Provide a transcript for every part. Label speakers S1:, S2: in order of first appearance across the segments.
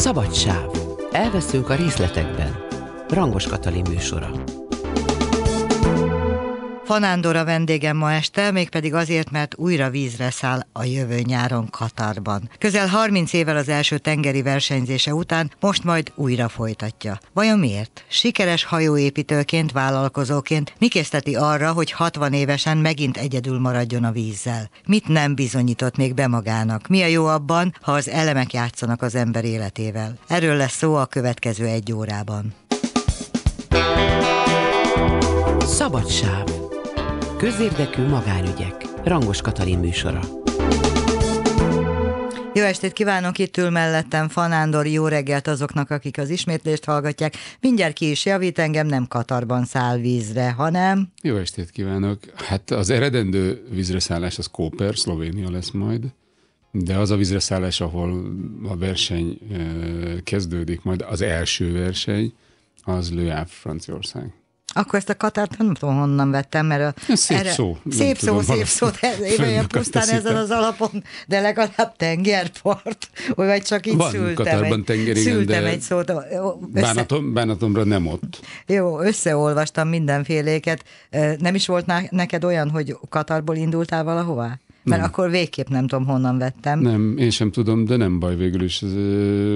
S1: Szabadsáv. Elveszünk a részletekben. Rangos Katalin műsora.
S2: Fanándor a vendégem ma este, mégpedig azért, mert újra vízre száll a jövő nyáron Katarban. Közel 30 évvel az első tengeri versenyzése után most majd újra folytatja. Vajon miért? Sikeres hajóépítőként, vállalkozóként mi készteti arra, hogy 60 évesen megint egyedül maradjon a vízzel? Mit nem bizonyított még be magának? Mi a jó abban, ha az elemek játszanak az ember életével? Erről lesz szó a következő egy órában. Szabadság Közérdekű magánügyek. Rangos Katalin műsora. Jó estét kívánok, itt ül mellettem Fanándor, jó reggelt azoknak, akik az ismétlést hallgatják. Mindjárt ki is javít engem, nem Katarban száll vízre, hanem...
S1: Jó estét kívánok. Hát az eredendő vízre szállás az Kóper, Szlovénia lesz majd, de az a vízre szállás, ahol a verseny eh, kezdődik, majd az első verseny, az Lőáv, Franciaország.
S2: Akkor ezt a katát nem tudom honnan vettem, mert a... Szép erre, szó. Szép szó, tudom, szép szó, de pusztán ezen az alapon, de legalább tengerpart, vagy csak így Van szültem. Katárban egy, tenger, igen, szültem de egy szót. Össze... Bánatom,
S1: bánatomra nem ott.
S2: Jó, összeolvastam mindenféléket. Nem is volt neked olyan, hogy Katarból indultál valahová? Mert nem. akkor végképp nem tudom, honnan vettem. Nem,
S1: én sem tudom, de nem baj végül is. Ez,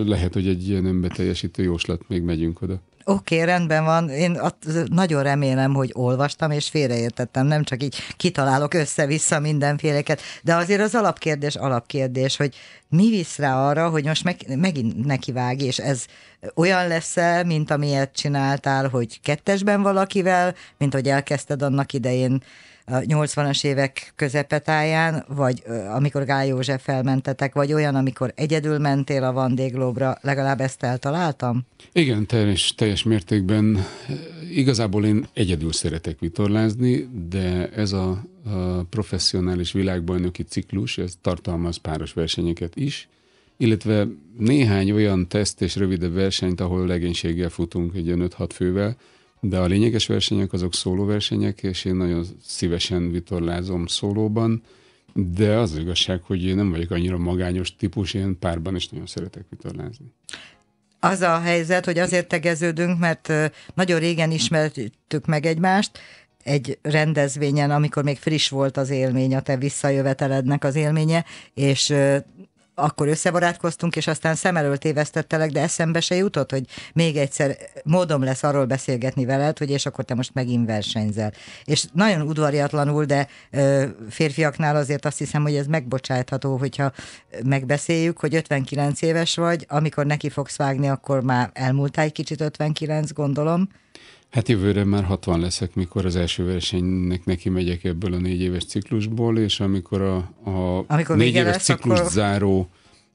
S1: lehet, hogy egy ilyen embeteljesítő jóslat, még megyünk oda.
S2: Oké, okay, rendben van. Én nagyon remélem, hogy olvastam és félreértettem, nem csak így kitalálok össze-vissza mindenféleket, de azért az alapkérdés alapkérdés, hogy mi visz rá arra, hogy most meg, megint nekivág, és ez olyan lesz -e, mint amilyet csináltál, hogy kettesben valakivel, mint hogy elkezdted annak idején 80-as évek közepetáján, vagy amikor Gály József felmentetek, vagy olyan, amikor egyedül mentél a Vandéglóbra, legalább ezt eltaláltam? Igen,
S1: teljes, teljes mértékben. Igazából én egyedül szeretek vitorlázni, de ez a, a professzionális világbajnoki ciklus, ez tartalmaz páros versenyeket is, illetve néhány olyan teszt és rövidebb versenyt, ahol legénységgel futunk, egy 5-6 fővel, de a lényeges versenyek azok szóló versenyek és én nagyon szívesen vitorlázom szólóban, de az, az igazság, hogy én nem vagyok annyira magányos típus, én párban is nagyon szeretek vitorlázni.
S2: Az a helyzet, hogy azért tegeződünk, mert nagyon régen ismertük meg egymást, egy rendezvényen, amikor még friss volt az élmény, a te visszajövetelednek az élménye, és akkor összebarátkoztunk, és aztán szem elől tévesztettelek, de eszembe se jutott, hogy még egyszer módom lesz arról beszélgetni veled, hogy és akkor te most megint versenyzel. És nagyon udvariatlanul, de ö, férfiaknál azért azt hiszem, hogy ez megbocsátható, hogyha megbeszéljük, hogy 59 éves vagy, amikor neki fogsz vágni, akkor már elmúltál egy kicsit 59, gondolom.
S1: Hát jövőre már 60 leszek, mikor az első versenynek neki megyek ebből a négy éves ciklusból, és amikor a, a amikor négy éves lesz, ciklus akkor... záró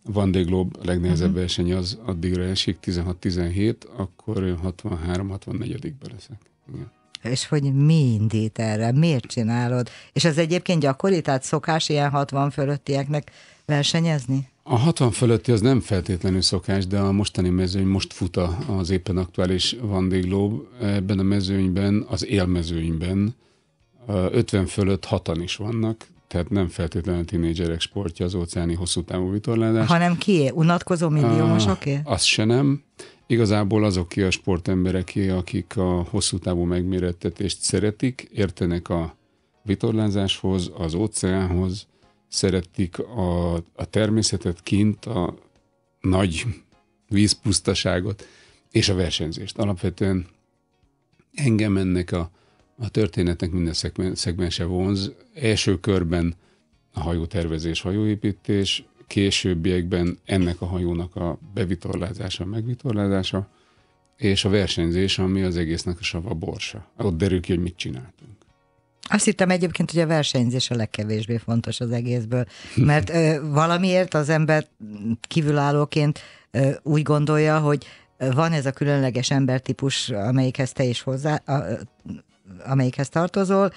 S1: Van de Globe legnehezebb uh-huh. verseny az addigra esik, 16-17, akkor 63-64-ben leszek. Igen.
S2: És hogy mi indít erre, miért csinálod? És ez egyébként gyakori, tehát szokás ilyen 60 fölöttieknek versenyezni?
S1: A 60 fölötti az nem feltétlenül szokás, de a mostani mezőny most fut az éppen aktuális Vandéglób. Ebben a mezőnyben, az élmezőnyben 50 fölött hatan is vannak, tehát nem feltétlenül tínédzserek sportja az óceáni hosszú távú vitorlázás. Hanem
S2: kié? Unatkozó milliómosoké?
S1: Az se nem. Igazából azok ki a sportembereké, akik a hosszú távú megmérettetést szeretik, értenek a vitorlázáshoz, az óceánhoz, szeretik a, a természetet kint, a nagy vízpusztaságot és a versenyzést. Alapvetően engem ennek a, a történetnek minden szegmense vonz. Első körben a hajótervezés, hajóépítés, későbbiekben ennek a hajónak a bevitorlázása, megvitorlázása, és a versenyzés, ami az egésznek a sava borsa. Ott derül ki, hogy mit csináltunk.
S2: Azt hittem egyébként, hogy a versenyzés a legkevésbé fontos az egészből, mert ö, valamiért az ember kívülállóként ö, úgy gondolja, hogy van ez a különleges embertípus, amelyikhez te is hozzá, a, amelyikhez tartozol,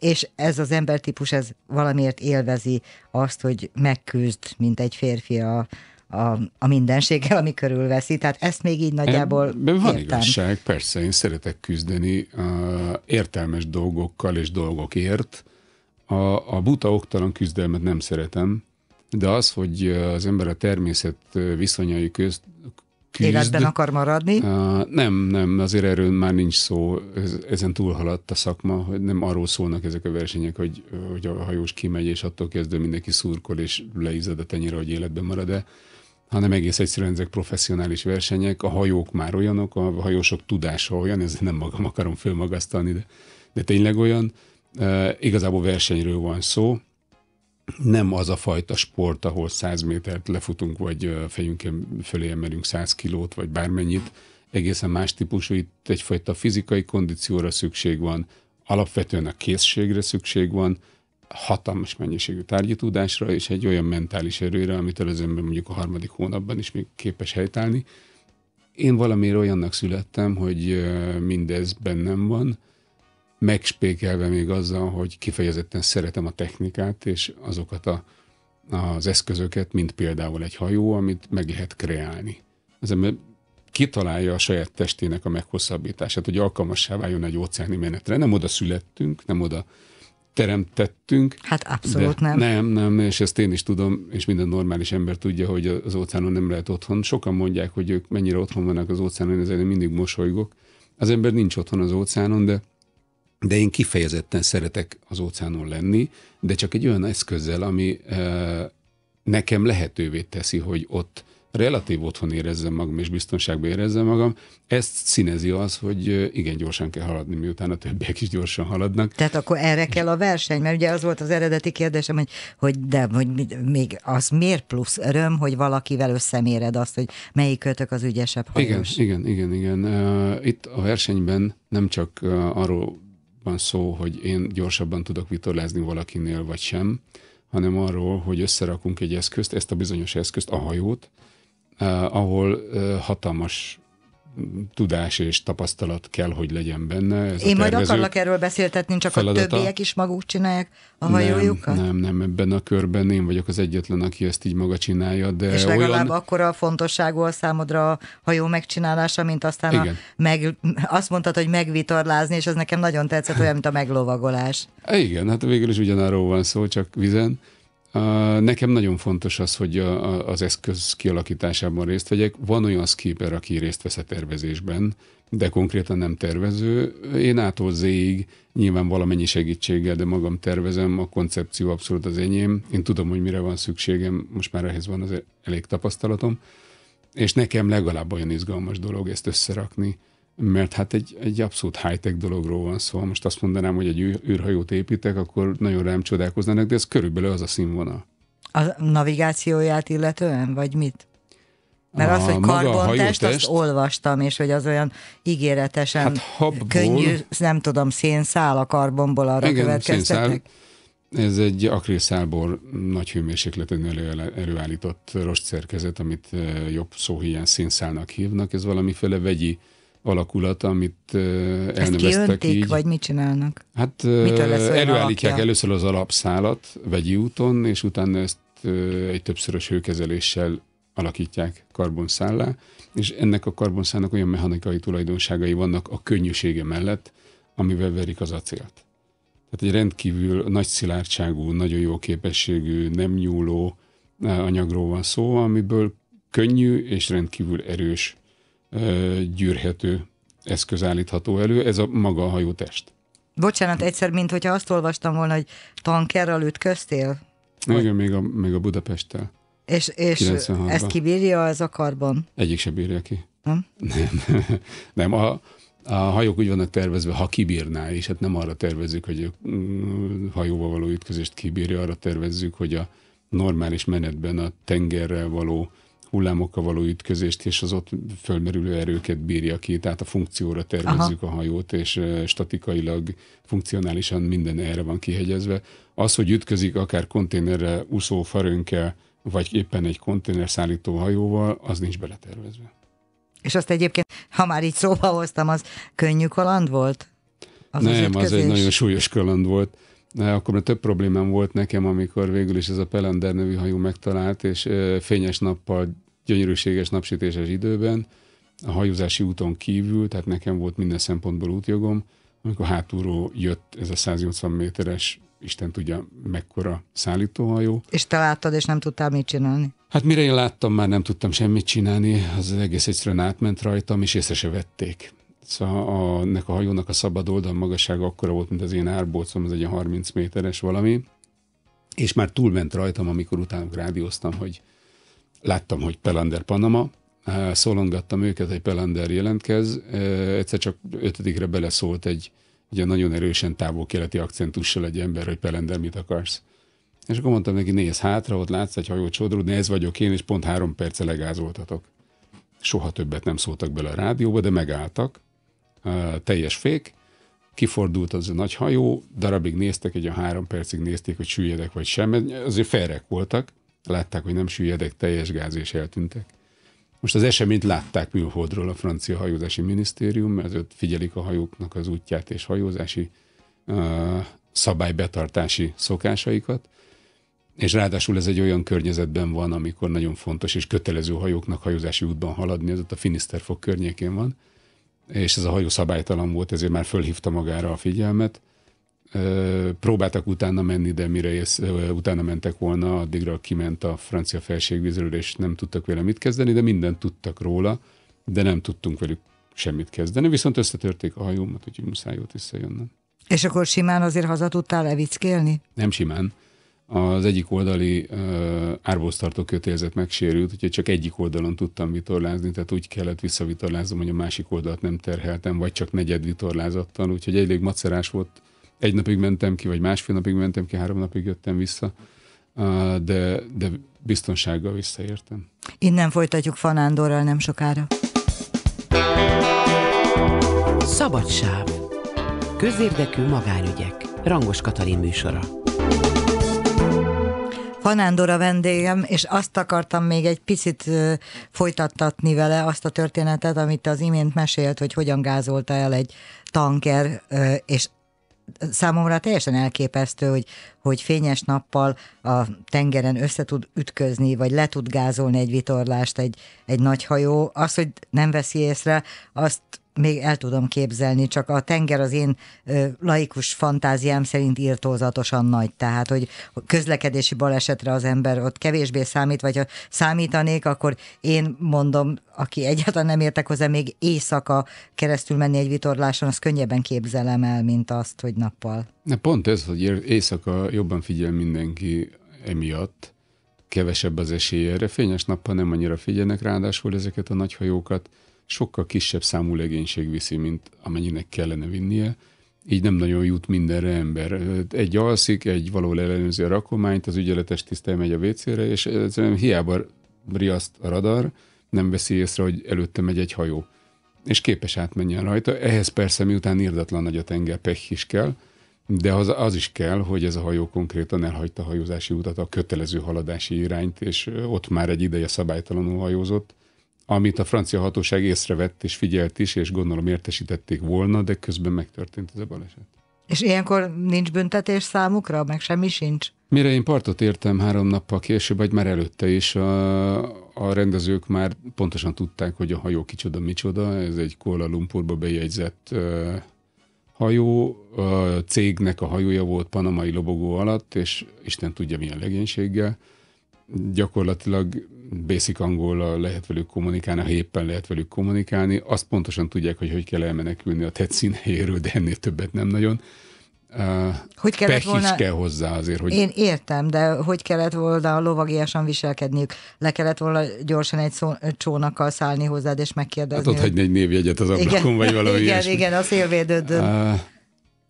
S2: és ez az embertípus ez valamiért élvezi azt, hogy megküzd, mint egy férfi a, a, a mindenséggel, ami körülveszi. Tehát ezt még így nagyjából Ebben van értem. igazság,
S1: persze, én szeretek küzdeni a értelmes dolgokkal és dolgokért. A, a buta oktalan küzdelmet nem szeretem, de az, hogy az ember a természet viszonyai közt küzd,
S2: Életben akar maradni? Uh,
S1: nem, nem, azért erről már nincs szó, ez, ezen túlhaladt a szakma, hogy nem arról szólnak ezek a versenyek, hogy, hogy a hajós kimegy, és attól kezdve mindenki szurkol, és leizzad a tenyere, hogy életben marad-e, hanem egész egyszerűen ezek professzionális versenyek, a hajók már olyanok, a hajósok tudása olyan, ez nem magam akarom fölmagasztalni, de, de tényleg olyan. E, igazából versenyről van szó, nem az a fajta sport, ahol 100 métert lefutunk, vagy fejünk fölé emelünk 100 kilót, vagy bármennyit, egészen más típusú, itt egyfajta fizikai kondícióra szükség van, alapvetően a készségre szükség van, hatalmas mennyiségű tárgyi tudásra és egy olyan mentális erőre, amitől az ember mondjuk a harmadik hónapban is még képes helytállni. Én valamiért olyannak születtem, hogy mindez bennem van, megspékelve még azzal, hogy kifejezetten szeretem a technikát és azokat a, az eszközöket, mint például egy hajó, amit meg lehet kreálni. Az ember kitalálja a saját testének a meghosszabbítását, hogy alkalmassá váljon egy óceáni menetre. Nem oda születtünk, nem oda teremtettünk. Hát abszolút nem. Nem, nem, és ezt én is tudom, és minden normális ember tudja, hogy az óceánon nem lehet otthon. Sokan mondják, hogy ők mennyire otthon vannak az óceánon, ezért én mindig mosolygok. Az ember nincs otthon az óceánon, de de én kifejezetten szeretek az óceánon lenni, de csak egy olyan eszközzel, ami e, nekem lehetővé teszi, hogy ott relatív otthon érezzem magam, és biztonságban érezzem magam, ezt színezi az, hogy igen, gyorsan kell haladni, miután a többiek is gyorsan haladnak.
S2: Tehát akkor erre kell a verseny, mert ugye az volt az eredeti kérdésem, hogy, hogy de hogy még az miért plusz öröm, hogy valakivel összeméred azt, hogy melyik kötök az ügyesebb hajós.
S1: Igen, igen, igen, igen. Itt a versenyben nem csak arról van szó, hogy én gyorsabban tudok vitorlázni valakinél, vagy sem, hanem arról, hogy összerakunk egy eszközt, ezt a bizonyos eszközt, a hajót, Eh, ahol eh, hatalmas tudás és tapasztalat kell, hogy legyen benne. Ez Én majd akarlak
S2: erről beszéltetni, csak feladata. a többiek is maguk csinálják a hajójukat?
S1: Nem, nem, nem, ebben a körben én vagyok az egyetlen, aki ezt így maga csinálja, de És legalább olyan...
S2: akkora fontosságú a számodra a hajó megcsinálása, mint aztán a meg... azt mondtad, hogy megvitorlázni, és ez nekem nagyon tetszett, olyan, mint a meglovagolás.
S1: Igen, hát végül is ugyanarról van szó, csak vizen. Nekem nagyon fontos az, hogy a, az eszköz kialakításában részt vegyek. Van olyan skipper, aki részt vesz a tervezésben, de konkrétan nem tervező. Én ától zéig nyilván valamennyi segítséggel, de magam tervezem, a koncepció abszolút az enyém. Én tudom, hogy mire van szükségem, most már ehhez van az elég tapasztalatom. És nekem legalább olyan izgalmas dolog ezt összerakni, mert hát egy, egy abszolút high-tech dologról van szó. Szóval most azt mondanám, hogy egy űrhajót építek, akkor nagyon rám csodálkoznának, de ez körülbelül az a színvonal.
S2: A navigációját illetően, vagy mit? Mert a az, hogy karbontest, azt olvastam, és hogy az olyan ígéretesen hát habból, könnyű, nem tudom, szénszál a karbonból arra igen, következtetnek.
S1: Szénszál, ez egy akrilszálból nagy hőmérsékleten elő, előállított rostszerkezet, amit eh, jobb szó hiány szénszálnak hívnak. Ez valamiféle vegyi alakulat, amit elneveztek ki öntik, így. vagy
S2: mit csinálnak? Hát uh, előállítják
S1: először az alapszálat vegyi úton, és utána ezt egy többszörös hőkezeléssel alakítják karbonszállá, és ennek a karbonszálnak olyan mechanikai tulajdonságai vannak a könnyűsége mellett, amivel verik az acélt. Tehát egy rendkívül nagy szilárdságú, nagyon jó képességű, nem nyúló anyagról van szó, amiből könnyű és rendkívül erős gyűrhető eszköz állítható elő, ez a maga a hajótest.
S2: Bocsánat, egyszer, mint hogyha azt olvastam volna, hogy tankerrel ütköztél?
S1: Igen, még a, még a Budapesttel.
S2: És, és ezt kibírja az akarban?
S1: Egyik se bírja ki. Nem? Nem. nem a, a hajók úgy vannak tervezve, ha kibírná, és hát nem arra tervezzük, hogy a mm, hajóval való ütközést kibírja, arra tervezzük, hogy a normális menetben a tengerrel való hullámokkal való ütközést és az ott fölmerülő erőket bírja ki, tehát a funkcióra tervezzük Aha. a hajót, és statikailag, funkcionálisan minden erre van kihegyezve. Az, hogy ütközik akár konténerre, úszó farönkkel, vagy éppen egy konténerszállító hajóval, az nincs beletervezve.
S2: És azt egyébként, ha már így szóba hoztam, az könnyű kaland volt? Az Nem, az, az egy nagyon súlyos
S1: kaland volt. De akkor már több problémám volt nekem, amikor végül is ez a Pelender nevű hajó megtalált, és fényes nappal gyönyörűséges napsütéses időben, a hajózási úton kívül, tehát nekem volt minden szempontból útjogom, amikor hátulról jött ez a 180 méteres, Isten tudja mekkora szállítóhajó.
S2: És te láttad, és nem tudtál mit csinálni?
S1: Hát mire én láttam, már nem tudtam semmit csinálni, az egész egyszerűen átment rajtam, és észre se vették. Szóval a, a hajónak a szabad oldal magassága akkora volt, mint az én árbócom, ez egy 30 méteres valami, és már túlment rajtam, amikor utána rádióztam, hogy láttam, hogy Pelander Panama, szólongattam őket, hogy Pelander jelentkez, egyszer csak ötödikre beleszólt egy ugye nagyon erősen távol-keleti akcentussal egy ember, hogy Pelander mit akarsz. És akkor mondtam neki, nézd hátra, ott látsz egy hajó sodródni, ez vagyok én, és pont három perce legázoltatok. Soha többet nem szóltak bele a rádióba, de megálltak, teljes fék, kifordult az a nagy hajó, darabig néztek, egy a három percig nézték, hogy süllyedek vagy sem, azért felrek voltak, látták, hogy nem süllyedek, teljes gáz, és eltűntek. Most az eseményt látták műholdról a francia hajózási minisztérium, mert ott figyelik a hajóknak az útját és hajózási uh, szabálybetartási szokásaikat, és ráadásul ez egy olyan környezetben van, amikor nagyon fontos és kötelező hajóknak hajózási útban haladni, az ott a Finisterfok környékén van, és ez a hajó szabálytalan volt, ezért már fölhívta magára a figyelmet, Próbáltak utána menni, de mire ész, utána mentek volna, addigra kiment a francia felségvízről, és nem tudtak vele mit kezdeni, de mindent tudtak róla, de nem tudtunk velük semmit kezdeni. Viszont összetörték a hajómat, úgyhogy muszáj volt visszajönnöm.
S2: És akkor simán azért haza tudtál levickélni?
S1: Nem simán. Az egyik oldali uh, árbóztartó kötélzet megsérült, úgyhogy csak egyik oldalon tudtam vitorlázni, tehát úgy kellett visszavitorláznom, hogy a másik oldalt nem terheltem, vagy csak negyed vitorlázattal, úgyhogy elég macerás volt egy napig mentem ki, vagy másfél napig mentem ki, három napig jöttem vissza, de, de biztonsággal visszaértem.
S2: Innen folytatjuk Fanándorral nem sokára.
S1: Szabadsáv. Közérdekű magánügyek. Rangos Katalin műsora.
S2: Fanándor a vendégem, és azt akartam még egy picit folytattatni vele azt a történetet, amit az imént mesélt, hogy hogyan gázolta el egy tanker, és számomra teljesen elképesztő, hogy, hogy fényes nappal a tengeren össze tud ütközni, vagy le tud gázolni egy vitorlást egy, egy nagy hajó. Az, hogy nem veszi észre, azt még el tudom képzelni, csak a tenger az én ö, laikus fantáziám szerint írtózatosan nagy, tehát hogy közlekedési balesetre az ember ott kevésbé számít, vagy ha számítanék, akkor én mondom, aki egyáltalán nem értek hozzá, még éjszaka keresztül menni egy vitorláson, azt könnyebben képzelem el, mint azt, hogy nappal.
S1: Na pont ez, hogy éjszaka jobban figyel mindenki emiatt, kevesebb az esélye, erre, fényes nappal nem annyira figyelnek, ráadásul ezeket a nagy hajókat sokkal kisebb számú legénység viszi, mint amennyinek kellene vinnie, így nem nagyon jut mindenre ember. Egy alszik, egy való ellenőrzi a rakományt, az ügyeletes tisztel megy a vécére, és egyszerűen hiába riaszt a radar, nem veszi észre, hogy előtte megy egy hajó. És képes átmenjen rajta. Ehhez persze miután írdatlan nagy a tenger, pech is kell, de az, az is kell, hogy ez a hajó konkrétan elhagyta a hajózási utat, a kötelező haladási irányt, és ott már egy ideje szabálytalanul hajózott, amit a francia hatóság észrevett és figyelt is, és gondolom értesítették volna, de közben megtörtént ez a baleset.
S2: És ilyenkor nincs büntetés számukra, meg semmi sincs?
S1: Mire én partot értem három nappal később, vagy már előtte is, a, a rendezők már pontosan tudták, hogy a hajó kicsoda micsoda, ez egy Kuala Lumpurba bejegyzett uh, hajó, a cégnek a hajója volt panamai lobogó alatt, és Isten tudja milyen legénységgel. Gyakorlatilag basic angol lehet velük kommunikálni, ha éppen lehet velük kommunikálni, azt pontosan tudják, hogy hogy kell elmenekülni a tett színhelyéről, de ennél többet nem nagyon. Uh, hogy kellett volna... kell hozzá azért, hogy... Én
S2: értem, de hogy kellett volna lovagiasan viselkedniük? Le kellett volna gyorsan egy szó, csónakkal szállni hozzád, és hát megkérdezni. Hát ott hagyni
S1: egy névjegyet az ablakon, igen, vagy valami Igen, ilyesmi. igen,
S2: a szélvédődön. Uh,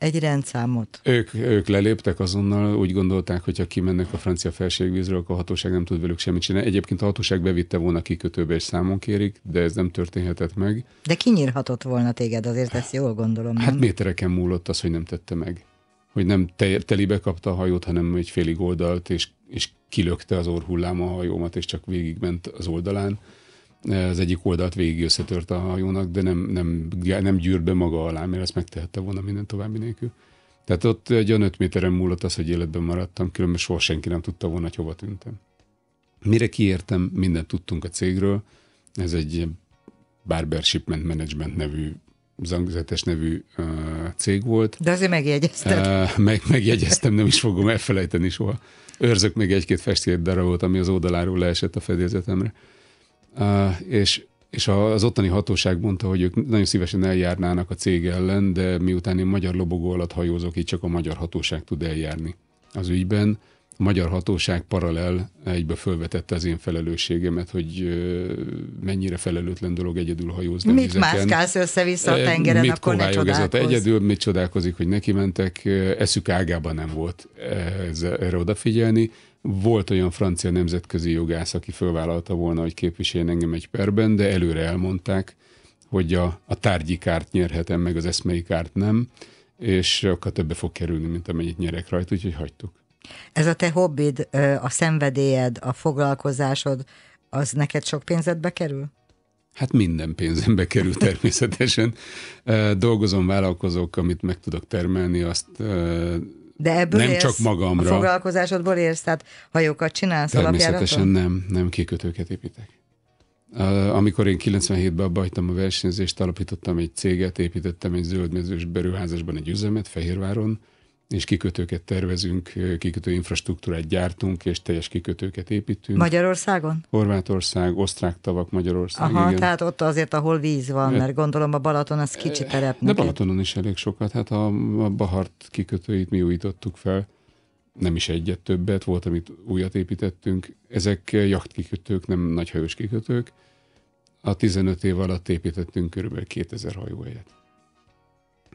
S2: egy rendszámot.
S1: Ők, ők leléptek azonnal, úgy gondolták, hogy ha kimennek a francia felségvízről, akkor a hatóság nem tud velük semmit csinálni. Egyébként a hatóság bevitte volna kikötőbe és számon kérik, de ez nem történhetett meg.
S2: De kinyírhatott volna téged, azért ezt jól gondolom. Hát
S1: métereken múlott az, hogy nem tette meg. Hogy nem te, telibe kapta a hajót, hanem egy félig oldalt, és, és kilökte az orhullám a hajómat, és csak végigment az oldalán az egyik oldalt végig összetört a hajónak, de nem, nem, nem gyűrbe maga alá, mert ezt megtehette volna minden további nélkül. Tehát ott egy olyan öt méteren múlott az, hogy életben maradtam, különben soha senki nem tudta volna, hogy hova tűntem. Mire kiértem, mindent tudtunk a cégről. Ez egy Barber Shipment Management nevű zangzetes nevű uh, cég volt. De azért megjegyeztem. Uh, meg, megjegyeztem, nem is fogom elfelejteni soha. Őrzök még egy-két festélyt darabot, ami az oldaláról leesett a fedélzetemre. Uh, és és az ottani hatóság mondta, hogy ők nagyon szívesen eljárnának a cég ellen, de miután én magyar lobogó alatt hajózok, így csak a magyar hatóság tud eljárni az ügyben. A magyar hatóság paralel egybe fölvetette az én felelősségemet, hogy mennyire felelőtlen dolog egyedül hajózni Mit vizeken. mászkálsz össze-vissza a tengeren, Mit akkor ne csodálkozz. Egyedül mit csodálkozik, hogy neki mentek, eszük ágában nem volt ez, erre odafigyelni. Volt olyan francia nemzetközi jogász, aki fölvállalta volna, hogy képviseljen engem egy perben, de előre elmondták, hogy a, a tárgyi kárt nyerhetem meg, az eszmei kárt nem, és akkor többe fog kerülni, mint amennyit nyerek rajta, úgyhogy hagytuk.
S2: Ez a te hobbid, a szenvedélyed, a foglalkozásod, az neked sok pénzedbe kerül?
S1: Hát minden pénzembe kerül természetesen. Dolgozom, vállalkozók, amit meg tudok termelni, azt
S2: de ebből nem élsz, csak magamra. A foglalkozásodból érsz, tehát hajókat csinálsz Természetesen
S1: nem, nem kikötőket építek. Amikor én 97-ben abba a versenyzést, alapítottam egy céget, építettem egy zöldmezős beruházásban egy üzemet Fehérváron, és kikötőket tervezünk, kikötő infrastruktúrát gyártunk, és teljes kikötőket építünk. Magyarországon? Horvátország, osztrák tavak Magyarország. Aha, igen. tehát
S2: ott azért, ahol víz van, mert gondolom a Balaton az kicsi terep. De Balatonon
S1: is elég sokat, hát a, a Bahart kikötőit mi újítottuk fel nem is egyet többet, volt, amit újat építettünk. Ezek jachtkikötők, nem nagyhajós kikötők. A 15 év alatt építettünk körülbelül 2000 hajóhelyet.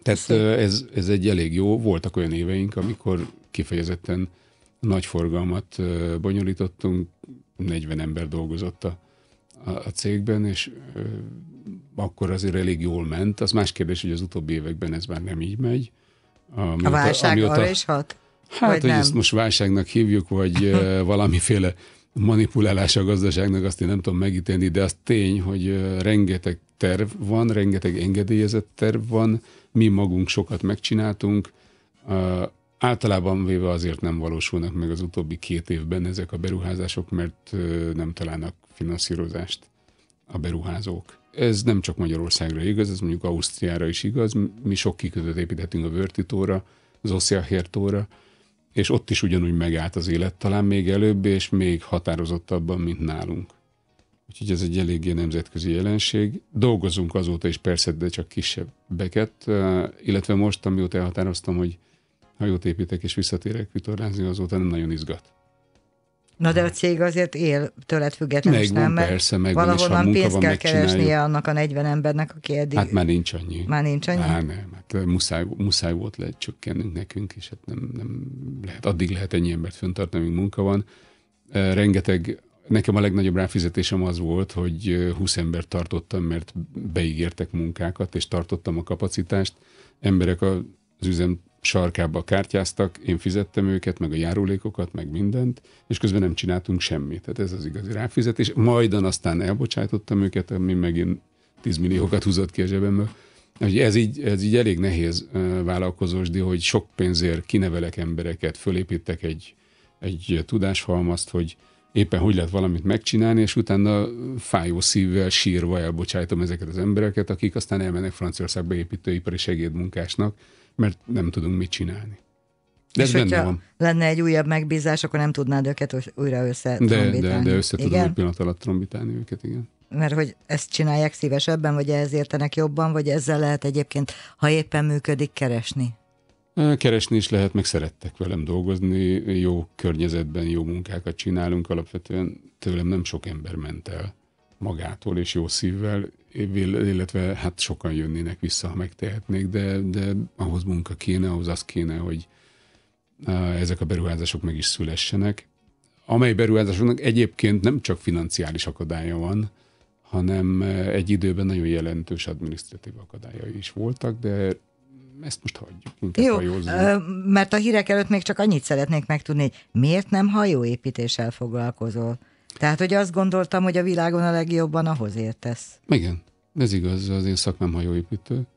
S1: Tehát ez, ez egy elég jó. Voltak olyan éveink, amikor kifejezetten nagy forgalmat bonyolítottunk, 40 ember dolgozott a, a, a cégben, és akkor azért elég jól ment. Az más kérdés, hogy az utóbbi években ez már nem így megy. Amióta, a válság amióta, arra is
S2: hat? Hát, vagy hogy nem? ezt
S1: most válságnak hívjuk, vagy valamiféle manipulálás a gazdaságnak, azt én nem tudom megítélni, de az tény, hogy rengeteg terv van, rengeteg engedélyezett terv van, mi magunk sokat megcsináltunk, Általában véve azért nem valósulnak meg az utóbbi két évben ezek a beruházások, mert nem találnak finanszírozást a beruházók. Ez nem csak Magyarországra igaz, ez mondjuk Ausztriára is igaz. Mi sok kikötőt építettünk a Vörtitóra, az Ossiachertóra, és ott is ugyanúgy megállt az élet, talán még előbb és még határozottabban, mint nálunk. Úgyhogy ez egy eléggé nemzetközi jelenség. Dolgozunk azóta is persze, de csak kisebbeket, illetve most, amióta elhatároztam, hogy hajót építek és visszatérek vitorlázni, azóta nem nagyon izgat.
S2: Na de a cég azért él tőled függetlenül, megvan, nem? Mert persze, megvan, van, pénzt kell keresnie annak a 40 embernek, aki eddig... Hát már nincs annyi. Már nincs annyi? Hát nem,
S1: hát muszáj, muszáj volt lecsökkennünk nekünk, és hát nem, nem lehet, addig lehet ennyi embert föntartani, amíg munka van. Rengeteg Nekem a legnagyobb ráfizetésem az volt, hogy 20 ember tartottam, mert beígértek munkákat, és tartottam a kapacitást. Emberek az üzem sarkába kártyáztak, én fizettem őket, meg a járulékokat, meg mindent, és közben nem csináltunk semmit. Tehát ez az igazi ráfizetés. Majdan aztán elbocsájtottam őket, ami megint 10 milliókat húzott ki a zsebemből. Ez így, ez így elég nehéz vállalkozósdi, hogy sok pénzért kinevelek embereket, fölépítek egy, egy tudáshalmazt, hogy éppen hogy lehet valamit megcsinálni, és utána fájó szívvel sírva elbocsájtom ezeket az embereket, akik aztán elmennek Franciaországba építőipari segédmunkásnak, mert nem tudunk mit csinálni. De és ez benne van.
S2: lenne egy újabb megbízás, akkor nem tudnád őket újra össze de, de, de össze tudom egy pillanat
S1: alatt trombitálni őket, igen
S2: mert hogy ezt csinálják szívesebben, vagy ezért értenek jobban, vagy ezzel lehet egyébként, ha éppen működik, keresni?
S1: Keresni is lehet, meg szerettek velem dolgozni, jó környezetben jó munkákat csinálunk, alapvetően tőlem nem sok ember ment el magától és jó szívvel, illetve hát sokan jönnének vissza, ha megtehetnék, de, de ahhoz munka kéne, ahhoz az kéne, hogy ezek a beruházások meg is szülessenek, amely beruházásoknak egyébként nem csak financiális akadálya van, hanem egy időben nagyon jelentős adminisztratív akadályai is voltak, de ezt most hagyjuk, hm. inkább Jó, hajózzunk.
S2: mert a hírek előtt még csak annyit szeretnék megtudni, hogy miért nem hajóépítéssel foglalkozol? Tehát, hogy azt gondoltam, hogy a világon a legjobban ahhoz értesz.
S1: Igen, ez igaz, az én szakmám hajóépítő,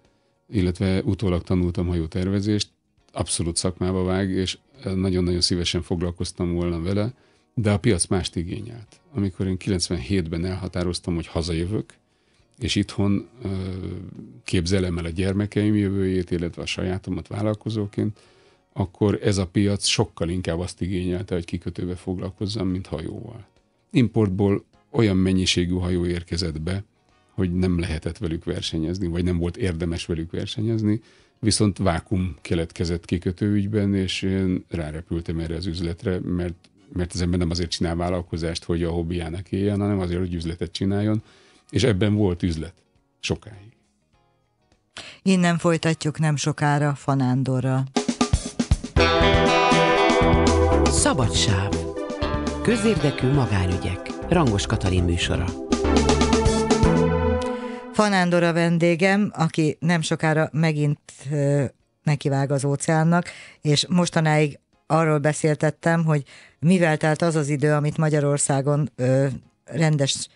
S1: illetve utólag tanultam hajótervezést, abszolút szakmába vág, és nagyon-nagyon szívesen foglalkoztam volna vele, de a piac mást igényelt. Amikor én 97-ben elhatároztam, hogy hazajövök, és itthon képzelem el a gyermekeim jövőjét, illetve a sajátomat vállalkozóként, akkor ez a piac sokkal inkább azt igényelte, hogy kikötőbe foglalkozzam, mint hajóval. Importból olyan mennyiségű hajó érkezett be, hogy nem lehetett velük versenyezni, vagy nem volt érdemes velük versenyezni, viszont vákum keletkezett kikötőügyben, és én rárepültem erre az üzletre, mert, mert az ember nem azért csinál vállalkozást, hogy a hobbiának éljen, hanem azért, hogy üzletet csináljon, és ebben volt üzlet. Sokáig.
S2: Innen folytatjuk nem sokára Fanándorral.
S1: Szabadsáv. Közérdekű magánügyek. Rangos Katalin műsora.
S2: Fanándor a vendégem, aki nem sokára megint nekivág az óceánnak, és mostanáig arról beszéltettem, hogy mivel telt az az idő, amit Magyarországon ö, rendes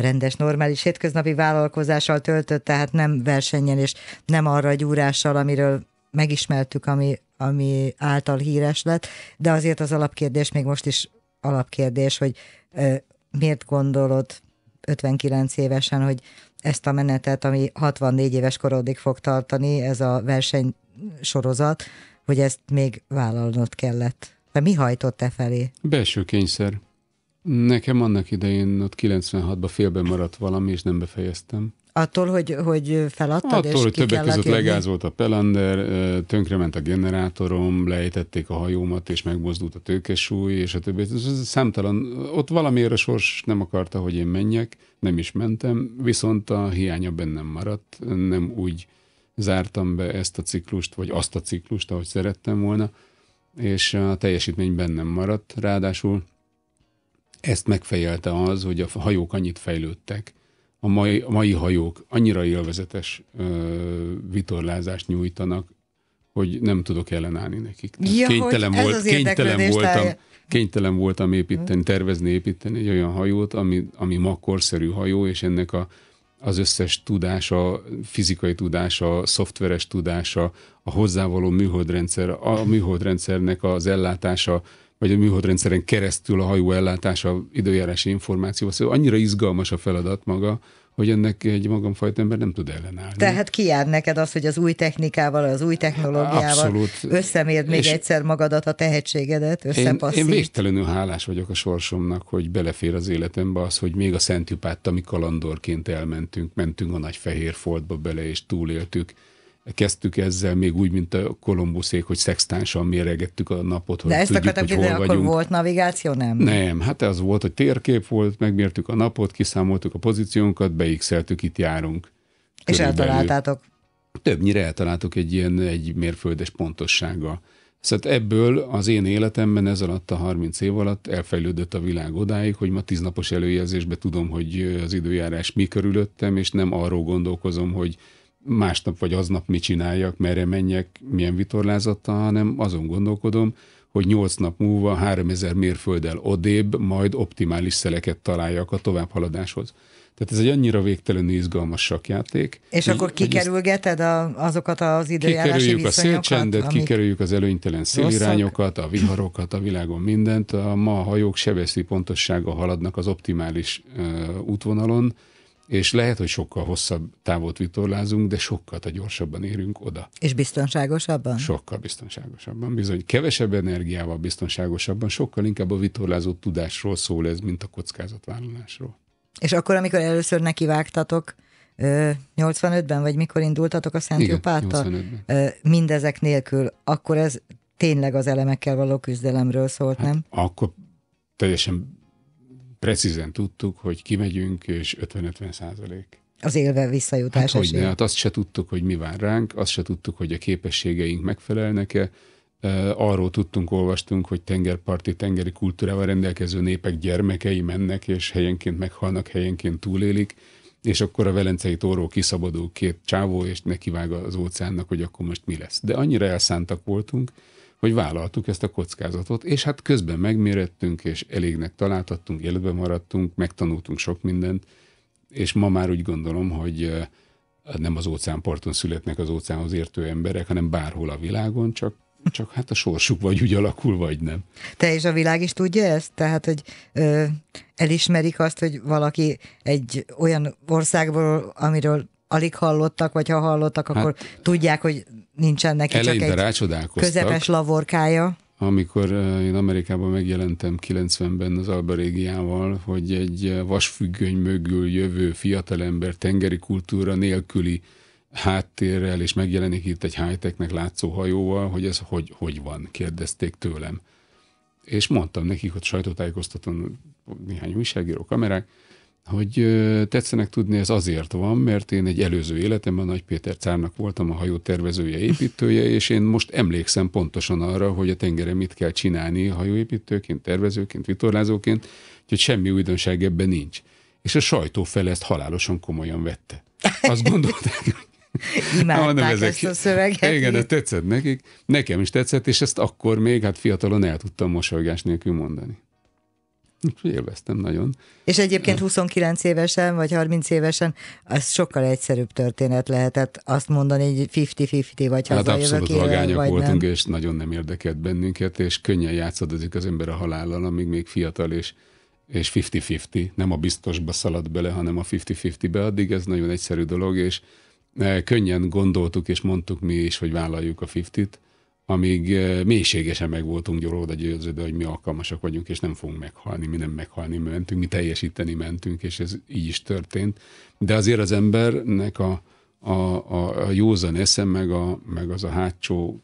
S2: rendes, normális hétköznapi vállalkozással töltött, tehát nem versenyen és nem arra a gyúrással, amiről megismertük, ami, ami által híres lett, de azért az alapkérdés még most is alapkérdés, hogy ö, miért gondolod 59 évesen, hogy ezt a menetet, ami 64 éves korodig fog tartani, ez a verseny sorozat, hogy ezt még vállalnod kellett. De mi hajtott e felé?
S1: Belső kényszer. Nekem annak idején ott 96-ban félben maradt valami, és nem befejeztem.
S2: Attól, hogy, hogy feladtad, Attól, és hogy többek között jönni. legázolt
S1: a Pelander, tönkrement a generátorom, lejtették a hajómat, és megmozdult a tőkesúly, és a többi. Ez számtalan, ott valamiért a sors nem akarta, hogy én menjek, nem is mentem, viszont a hiánya bennem maradt, nem úgy zártam be ezt a ciklust, vagy azt a ciklust, ahogy szerettem volna, és a teljesítmény bennem maradt, ráadásul ezt megfejelte az, hogy a hajók annyit fejlődtek, a mai, a mai hajók annyira élvezetes ö, vitorlázást nyújtanak, hogy nem tudok ellenállni nekik. ja, kénytelen, volt, az kénytelen, voltam, kénytelen voltam építeni, tervezni, építeni egy olyan hajót, ami, ami ma korszerű hajó, és ennek a, az összes tudása, fizikai tudása, szoftveres tudása, a hozzávaló műholdrendszer, a műholdrendszernek az ellátása, vagy a műholdrendszeren keresztül a hajó ellátása, időjárási információ. Szóval annyira izgalmas a feladat maga, hogy ennek egy magamfajta ember nem tud ellenállni. Tehát
S2: jár neked az, hogy az új technikával, az új technológiával Abszolút. összemérd még és egyszer magadat, a tehetségedet, összepasszít. Én, én
S1: végtelenül hálás vagyok a sorsomnak, hogy belefér az életembe az, hogy még a Szentjupát, ami kalandorként elmentünk, mentünk a nagy fehér foltba bele, és túléltük kezdtük ezzel még úgy, mint a kolumbuszék, hogy szextánsan méregettük a napot, hogy De ezt tudjuk, hogy hol akkor vagyunk. volt
S2: navigáció, nem? Nem,
S1: hát az volt, hogy térkép volt, megmértük a napot, kiszámoltuk a pozíciónkat, beixeltük, itt járunk. Körülbelül. És eltaláltátok? Többnyire eltaláltuk egy ilyen egy mérföldes pontossággal. Szóval ebből az én életemben ez alatt a 30 év alatt elfejlődött a világ odáig, hogy ma tíznapos előjelzésben tudom, hogy az időjárás mi körülöttem, és nem arról gondolkozom, hogy másnap vagy aznap mit csináljak, merre menjek, milyen vitorlázattal, hanem azon gondolkodom, hogy nyolc nap múlva 3000 mérfölddel odébb majd optimális szeleket találjak a továbbhaladáshoz. Tehát ez egy annyira végtelenül izgalmas sakjáték. És hogy, akkor
S2: kikerülgeted a, azokat az időjárási Kikerüljük a szélcsendet, amik...
S1: kikerüljük az előnytelen szélirányokat, a viharokat, a világon mindent. A ma a hajók sebeszi pontossága haladnak az optimális uh, útvonalon, és lehet, hogy sokkal hosszabb távot vitorlázunk, de sokkal gyorsabban érünk oda.
S2: És biztonságosabban?
S1: Sokkal biztonságosabban, bizony. Kevesebb energiával biztonságosabban, sokkal inkább a vitorlázó tudásról szól ez, mint a kockázatvállalásról.
S2: És akkor, amikor először nekivágtatok, 85-ben, vagy mikor indultatok a Szent Jópárta? Mindezek nélkül, akkor ez tényleg az elemekkel való küzdelemről szólt, hát nem?
S1: Akkor teljesen precízen tudtuk, hogy kimegyünk, és 50-50
S2: százalék. Az élve visszajutás hát, hogy ne, hát
S1: azt se tudtuk, hogy mi vár ránk, azt se tudtuk, hogy a képességeink megfelelnek-e, arról tudtunk, olvastunk, hogy tengerparti, tengeri kultúrával rendelkező népek gyermekei mennek, és helyenként meghalnak, helyenként túlélik, és akkor a velencei tóról kiszabadul két csávó, és nekivág az óceánnak, hogy akkor most mi lesz. De annyira elszántak voltunk, hogy vállaltuk ezt a kockázatot, és hát közben megmérettünk, és elégnek találtattunk, életben maradtunk, megtanultunk sok mindent, és ma már úgy gondolom, hogy eh, nem az óceánparton születnek az óceánhoz értő emberek, hanem bárhol a világon, csak csak hát a sorsuk vagy úgy alakul, vagy nem.
S2: Te és a világ is tudja ezt? Tehát, hogy ö, elismerik azt, hogy valaki egy olyan országból, amiről alig hallottak, vagy ha hallottak, hát, akkor tudják, hogy nincsen neki Eleinte csak egy
S1: rácsodálkoztak, közepes
S2: lavorkája.
S1: Amikor eh, én Amerikában megjelentem 90-ben az Alba régiával, hogy egy eh, vasfüggöny mögül jövő fiatalember tengeri kultúra nélküli háttérrel, és megjelenik itt egy high-technek látszó hajóval, hogy ez hogy, hogy van, kérdezték tőlem. És mondtam nekik, hogy sajtótájékoztatón néhány újságíró kamerák, hogy tetszenek tudni, ez azért van, mert én egy előző életemben Nagy Péter cárnak voltam a hajó tervezője, építője, és én most emlékszem pontosan arra, hogy a tengeren mit kell csinálni hajóépítőként, tervezőként, vitorlázóként, úgyhogy semmi újdonság ebben nincs. És a sajtó fel ezt halálosan komolyan vette. Azt gondolták, Imádták ah, ezek, ezt a szöveget. Igen, de tetszett nekik. Nekem is tetszett, és ezt akkor még hát fiatalon el tudtam mosolygás nélkül mondani. Élveztem nagyon. És egyébként
S2: 29 évesen, vagy 30 évesen, az sokkal egyszerűbb történet lehetett azt mondani, hogy 50-50, vagy hát abszolút vagy voltunk,
S1: nem. és nagyon nem érdekelt bennünket, és könnyen játszadozik az ember a halállal, amíg még fiatal, és és 50-50, nem a biztosba szaladt bele, hanem a 50-50-be, addig ez nagyon egyszerű dolog, és eh, könnyen gondoltuk és mondtuk mi is, hogy vállaljuk a 50-t, amíg eh, mélységesen meg voltunk a győződve, hogy mi alkalmasak vagyunk, és nem fogunk meghalni, mi nem meghalni mentünk, mi teljesíteni mentünk, és ez így is történt. De azért az embernek a, a, a, a józan eszem, meg, a, meg az a hátsó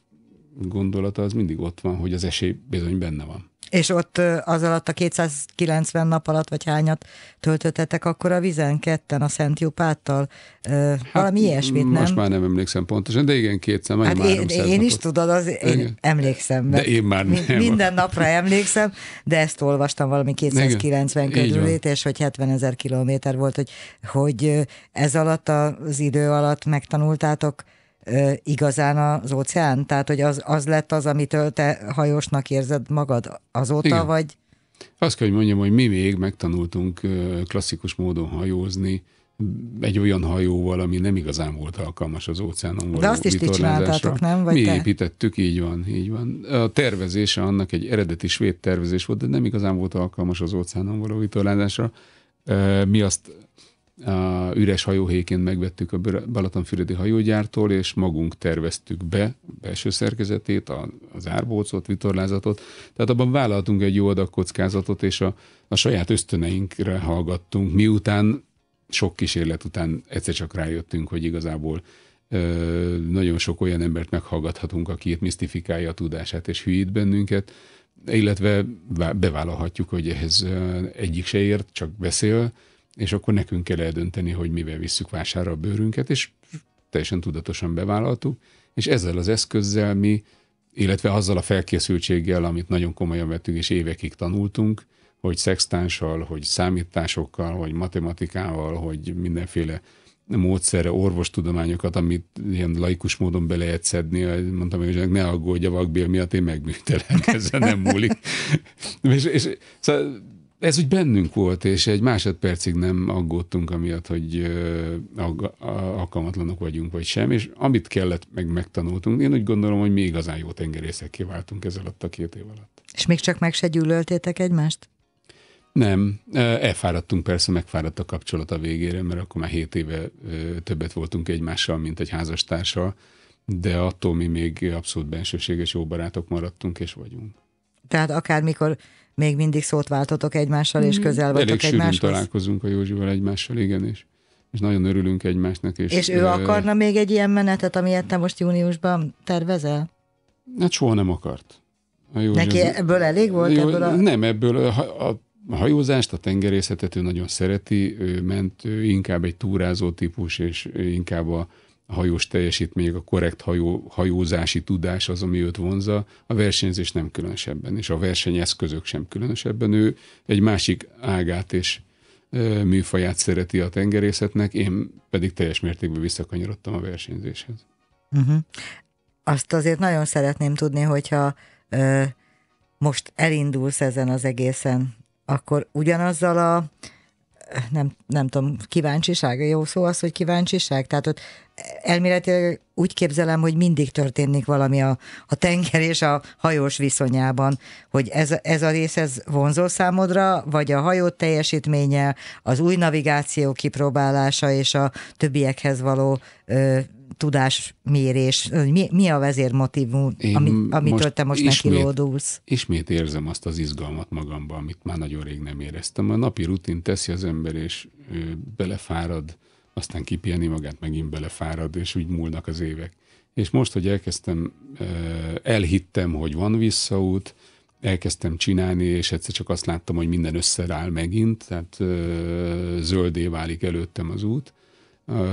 S1: gondolata az mindig ott van, hogy az esély bizony benne van.
S2: És ott az alatt a 290 nap alatt, vagy hányat töltöttetek akkor a vizen ketten a Szent Jupáttal? Hát, valami ilyesmit, nem? Most
S1: már nem emlékszem pontosan, de igen, kétszer, hát én, én napot. is
S2: tudod, az, én igen. emlékszem. De én már nem. Minden napra emlékszem, de ezt olvastam valami 290 körülét, és hogy 70 ezer kilométer volt, hogy, hogy ez alatt az idő alatt megtanultátok igazán az óceán? Tehát, hogy az, az lett az, amitől te hajósnak érzed magad azóta, Igen. vagy?
S1: Azt kell, hogy mondjam, hogy mi még megtanultunk klasszikus módon hajózni, egy olyan hajóval, ami nem igazán volt alkalmas az óceánon De azt is ti csináltátok, nem? Vagy Mi te? építettük, így van, így van. A tervezése annak egy eredeti svéd tervezés volt, de nem igazán volt alkalmas az óceánon való vitorlázásra. Mi azt üres hajóhéként megvettük a Balatonfüredi hajógyártól, és magunk terveztük be belső szerkezetét, az árbócot, vitorlázatot. Tehát abban vállaltunk egy jó adag kockázatot, és a, a saját ösztöneinkre hallgattunk, miután sok kísérlet után egyszer csak rájöttünk, hogy igazából ö, nagyon sok olyan embert meghallgathatunk, aki itt misztifikálja a tudását és hülyít bennünket, illetve bevállalhatjuk, hogy ehhez egyik se ért, csak beszél, és akkor nekünk kell eldönteni, hogy mivel visszük vására a bőrünket, és teljesen tudatosan bevállaltuk, és ezzel az eszközzel mi, illetve azzal a felkészültséggel, amit nagyon komolyan vettünk, és évekig tanultunk, hogy szextánssal, hogy számításokkal, hogy matematikával, hogy mindenféle módszerre, orvostudományokat, amit ilyen laikus módon be lehet szedni, mondtam, hogy ne aggódj a vakbél miatt, én megműtelek, ezzel nem múlik. és, és szóval ez úgy bennünk volt, és egy másodpercig nem aggódtunk amiatt, hogy alkalmatlanok vagyunk, vagy sem, és amit kellett, meg megtanultunk. Én úgy gondolom, hogy mi igazán jó tengerészek kiváltunk ez alatt a két év alatt.
S2: És még csak meg se gyűlöltétek egymást?
S1: Nem, elfáradtunk persze, megfáradt a kapcsolat a végére, mert akkor már hét éve többet voltunk egymással, mint egy házastársal, de attól mi még abszolút bensőséges jó barátok maradtunk és vagyunk.
S2: Tehát akármikor még mindig szót váltotok egymással, és mhm. közel vagytok Elég egymáshoz. Elég
S1: találkozunk a Józsival egymással, igen, és, és nagyon örülünk egymásnak. És, és ő e... akarna
S2: még egy ilyen menetet, amilyet te most júniusban tervezel?
S1: Hát soha nem akart. A Józsi Neki az...
S2: ebből elég volt? Jó, ebből a...
S1: Nem, ebből a, a, a hajózást, a tengerészetet ő nagyon szereti, ő ment ő inkább egy túrázó típus, és inkább a, hajós teljesítmény, a korrekt hajó, hajózási tudás az, ami őt vonza, a versenyzés nem különösebben, és a versenyeszközök sem különösebben. Ő egy másik ágát és műfaját szereti a tengerészetnek, én pedig teljes mértékben visszakanyarodtam a versenyzéshez.
S2: Uh-huh. Azt azért nagyon szeretném tudni, hogyha ö, most elindulsz ezen az egészen, akkor ugyanazzal a nem, nem tudom, kíváncsiság, jó szó az, hogy kíváncsiság, tehát ott elméletileg úgy képzelem, hogy mindig történik valami a, a tenger és a hajós viszonyában, hogy ez, ez a rész ez vonzó számodra, vagy a hajó teljesítménye, az új navigáció kipróbálása és a többiekhez való ö, tudásmérés, mi, mi a vezérmotívum, ami, amitől most te most ismét, nekilódulsz?
S1: Ismét érzem azt az izgalmat magamban, amit már nagyon rég nem éreztem. A napi rutin teszi az ember, és ö, belefárad, aztán kipihenni magát, megint belefárad, és úgy múlnak az évek. És most, hogy elkezdtem, elhittem, hogy van visszaút, elkezdtem csinálni, és egyszer csak azt láttam, hogy minden összeáll megint, tehát zöldé válik előttem az út.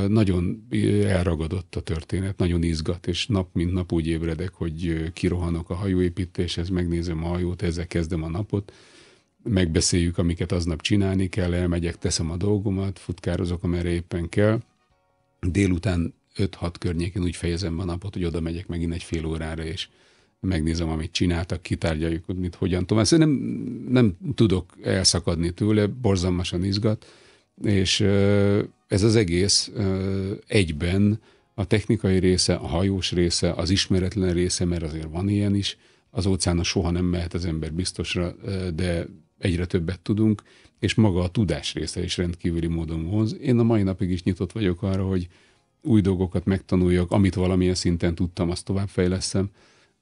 S1: Nagyon elragadott a történet, nagyon izgat, és nap mint nap úgy ébredek, hogy kirohanok a hajóépítéshez, megnézem a hajót, ezzel kezdem a napot, megbeszéljük, amiket aznap csinálni kell, elmegyek, teszem a dolgomat, futkározok, amerre éppen kell. Délután 5-6 környékén úgy fejezem a napot, hogy oda megyek megint egy fél órára, és megnézem, amit csináltak, kitárgyaljuk, mit hogyan tovább. Szerintem nem tudok elszakadni tőle, borzalmasan izgat, és ez az egész egyben a technikai része, a hajós része, az ismeretlen része, mert azért van ilyen is, az óceánon soha nem mehet az ember biztosra, de egyre többet tudunk, és maga a tudás része is rendkívüli módon vonz. Én a mai napig is nyitott vagyok arra, hogy új dolgokat megtanuljak, amit valamilyen szinten tudtam, azt továbbfejleszem.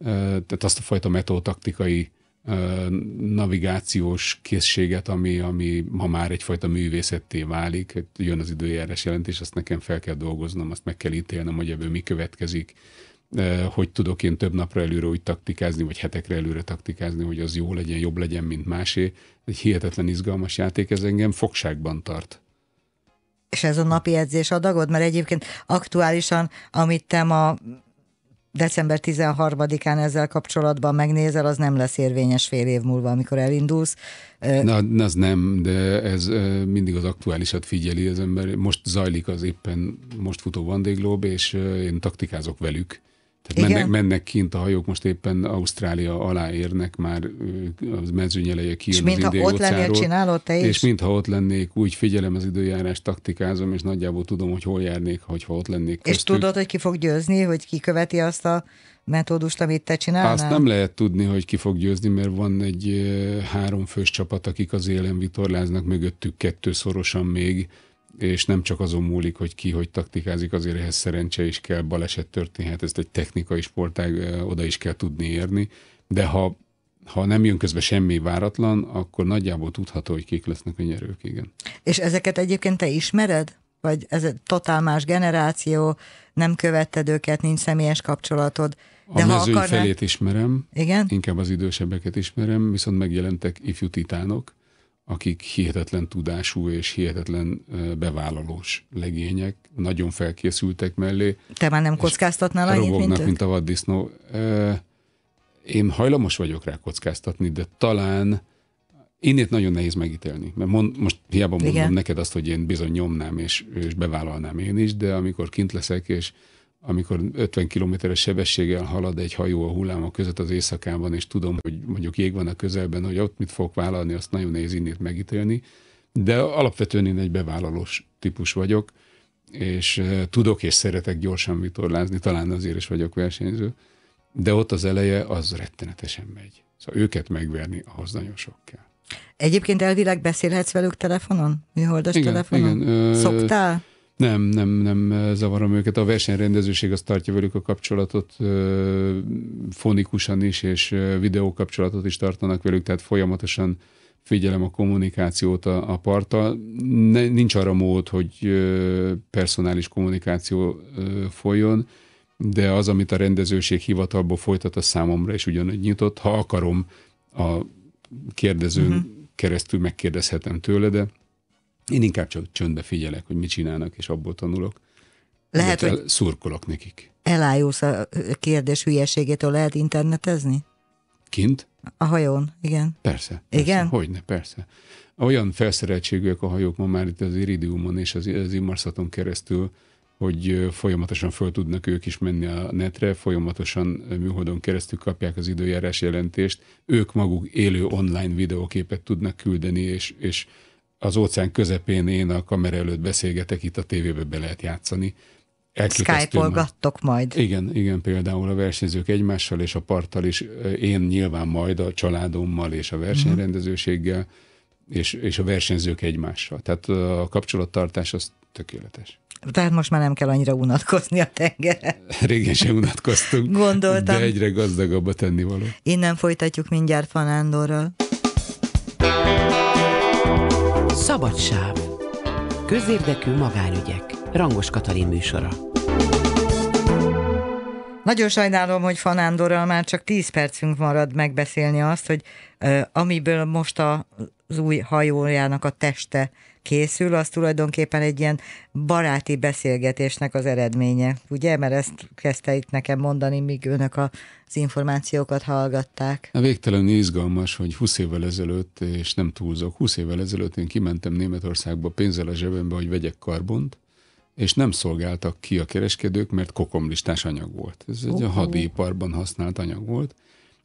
S1: Tehát azt a fajta metotaktikai navigációs készséget, ami, ami ma már egyfajta művészetté válik. Jön az időjárás jelentés, azt nekem fel kell dolgoznom, azt meg kell ítélnem, hogy ebből mi következik hogy tudok én több napra előre úgy taktikázni, vagy hetekre előre taktikázni, hogy az jó legyen, jobb legyen, mint másé. Egy hihetetlen izgalmas játék, ez engem fogságban tart.
S2: És ez a napi edzés adagod? Mert egyébként aktuálisan, amit te ma december 13-án ezzel kapcsolatban megnézel, az nem lesz érvényes fél év múlva, amikor elindulsz. Na,
S1: az nem, de ez mindig az aktuálisat figyeli az ember. Most zajlik az éppen, most futó vandéglób, és én taktikázok velük tehát Igen? mennek, mennek kint a hajók, most éppen Ausztrália alá érnek, már az mezőnyeleje kijön és az mintha ott lennél, csinálod te is? És mintha ott lennék, úgy figyelem az időjárás, taktikázom, és nagyjából tudom, hogy hol járnék, hogyha ott lennék köztük. És tudod,
S2: hogy ki fog győzni, hogy ki követi azt a metódust, amit te csinálnál? Azt nem
S1: lehet tudni, hogy ki fog győzni, mert van egy háromfős csapat, akik az élen vitorláznak, mögöttük kettőszorosan még és nem csak azon múlik, hogy ki hogy taktikázik, azért ehhez szerencse is kell, baleset történhet, hát ezt egy technikai sportág, oda is kell tudni érni, de ha, ha nem jön közbe semmi váratlan, akkor nagyjából tudható, hogy kik lesznek a nyerők, igen.
S2: És ezeket egyébként te ismered? Vagy ez egy totál más generáció, nem követted őket, nincs személyes kapcsolatod? De a mezőny akarnak... felét
S1: ismerem, igen? inkább az idősebbeket ismerem, viszont megjelentek ifjú titánok, akik hihetetlen tudású és hihetetlen bevállalós legények, nagyon felkészültek mellé.
S2: Te már nem kockáztatnál annyit, mint ők? mint
S1: a vaddisznó. Én hajlamos vagyok rá kockáztatni, de talán innét nagyon nehéz megítélni. Mert mond, most hiába mondom Igen. neked azt, hogy én bizony nyomnám és, és bevállalnám én is, de amikor kint leszek és amikor 50 kilométeres sebességgel halad egy hajó a hullámok között az éjszakában, és tudom, hogy mondjuk jég van a közelben, hogy ott mit fogok vállalni, azt nagyon nehéz innét megítélni, de alapvetően én egy bevállalós típus vagyok, és tudok és szeretek gyorsan vitorlázni, talán azért is vagyok versenyző, de ott az eleje az rettenetesen megy. Szóval őket
S2: megverni, ahhoz nagyon sok kell. Egyébként elvileg beszélhetsz velük telefonon? Műholdas igen, telefonon? Igen, Szoktál?
S1: Nem, nem, nem eh, zavarom őket. A versenyrendezőség azt tartja velük a kapcsolatot eh, fonikusan is, és eh, videókapcsolatot is tartanak velük, tehát folyamatosan figyelem a kommunikációt a, a parttal. Ne, nincs arra mód, hogy personális kommunikáció folyjon, de az, amit a rendezőség hivatalból folytat, a számomra is ugyanúgy nyitott. Ha akarom, a kérdezőn uh-huh. keresztül megkérdezhetem tőle, de én inkább csak csöndbe figyelek, hogy mit csinálnak, és abból tanulok. Lehet, hogy szurkolok nekik.
S2: Elájulsz a kérdés hülyeségétől, lehet internetezni? Kint? A hajón, igen.
S1: Persze. persze igen? Hogyne, persze. Olyan felszereltségűek a hajók ma már itt az Iridiumon és az, az Imarszaton keresztül, hogy folyamatosan föl tudnak ők is menni a netre, folyamatosan műholdon keresztül kapják az időjárás jelentést, ők maguk élő online videóképet tudnak küldeni, és, és az óceán közepén én a kamera előtt beszélgetek, itt a tévébe be lehet játszani. Skype-olgattok majd. Igen, igen, például a versenyzők egymással és a parttal is, én nyilván majd a családommal és a versenyrendezőséggel, és, és a versenyzők egymással. Tehát a kapcsolattartás az tökéletes.
S2: Tehát most már nem kell annyira unatkozni a tengeren.
S1: Régen sem unatkoztunk. Gondoltam. De egyre gazdagabb a tennivaló.
S2: Innen folytatjuk mindjárt Fanándorral. Andorral.
S1: Szabadság. Közérdekű magánügyek. Rangos Katalin műsora.
S2: Nagyon sajnálom, hogy Fanándorral már csak 10 percünk marad megbeszélni azt, hogy amiből most az új hajójának a teste készül, az tulajdonképpen egy ilyen baráti beszélgetésnek az eredménye, ugye? Mert ezt kezdte itt nekem mondani, míg önök az információkat hallgatták.
S1: A végtelen izgalmas, hogy 20 évvel ezelőtt, és nem túlzok, 20 évvel ezelőtt én kimentem Németországba pénzzel a zsebembe, hogy vegyek karbont, és nem szolgáltak ki a kereskedők, mert kokomlistás anyag volt. Ez egy uh-huh. a hadiparban használt anyag volt,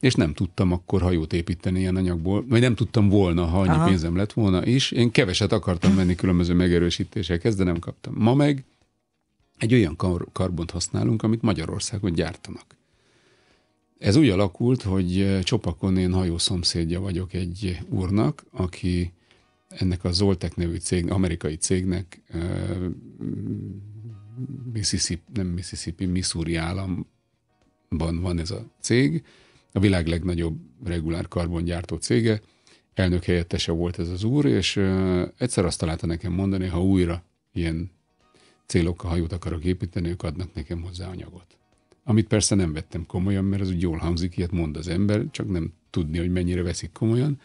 S1: és nem tudtam akkor hajót építeni ilyen anyagból, vagy nem tudtam volna, ha annyi Aha. pénzem lett volna is. Én keveset akartam menni különböző megerősítésekhez, de nem kaptam. Ma meg egy olyan kar- karbont használunk, amit Magyarországon gyártanak. Ez úgy alakult, hogy Csopakon én hajó szomszédja vagyok egy úrnak, aki ennek a Zoltek nevű cég, amerikai cégnek Mississippi, nem Mississippi, Missouri államban van ez a cég, a világ legnagyobb regulár karbongyártó cége, elnök helyettese volt ez az úr, és egyszer azt találta nekem mondani, ha újra ilyen célokkal hajót akarok építeni, ők adnak nekem hozzá anyagot. Amit persze nem vettem komolyan, mert az úgy jól hangzik, ilyet mond az ember, csak nem tudni, hogy mennyire veszik komolyan.